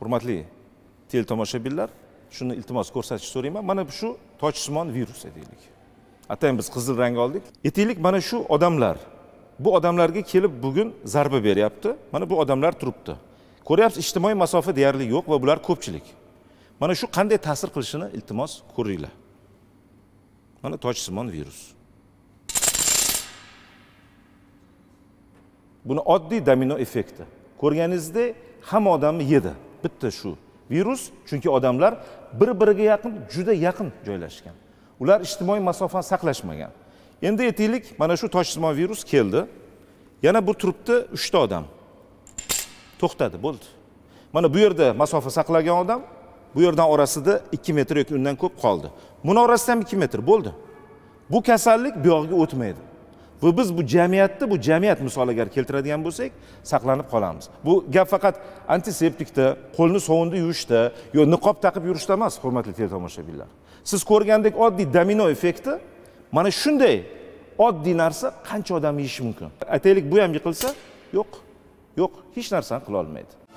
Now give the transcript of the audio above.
hurmatli tomoshabinlar shuni iltimos ko'rsatishni so'rayman mana shu tojsimon virusi deylik atayin biz qizil rang oldik aytaylik mana shu odamlar bu odamlarga kelib bugun zarba beryapti mana bu odamlar turibdi ko'ryapsiz ijtimoiy masofa deyarli yo'q va bular ko'pchilik mana shu qanday ta'sir qilishini iltimos ko'ringlar mana tojsimon virus buni oddiy domino effekti ko'rganingizdek hamma odamni yedi bitta shu virus chunki odamlar bir biriga yaqin juda yaqin joylashgan ular ijtimoiy masofani saqlashmagan endi aytaylik mana shu toshsimon virus keldi yana bu turibdi uchta odam to'xtadi bo'ldi mana bu yerda masofa saqlagan odam bu yerdan orasida ikki metr yoki undan ko'p qoldi buni orasida ham ikki metr bo'ldi bu kasallik buyog'iga o'tmaydi va biz bu jamiyatni bu jamiyat misol agar keltiradigan bo'lsak saqlanib qolamiz bu gap faqat antiseptikda qo'lni sovunda yuvishda yo niqob taqib yurishda emas hurmatli teletomoshabinlar siz ko'rgandek oddiy domino effekti mana shunday oddiy narsa qancha odam yeyishi mumkin aytaylik bu ham yiqilsa yo'q yo'q hech narsani qila olmaydi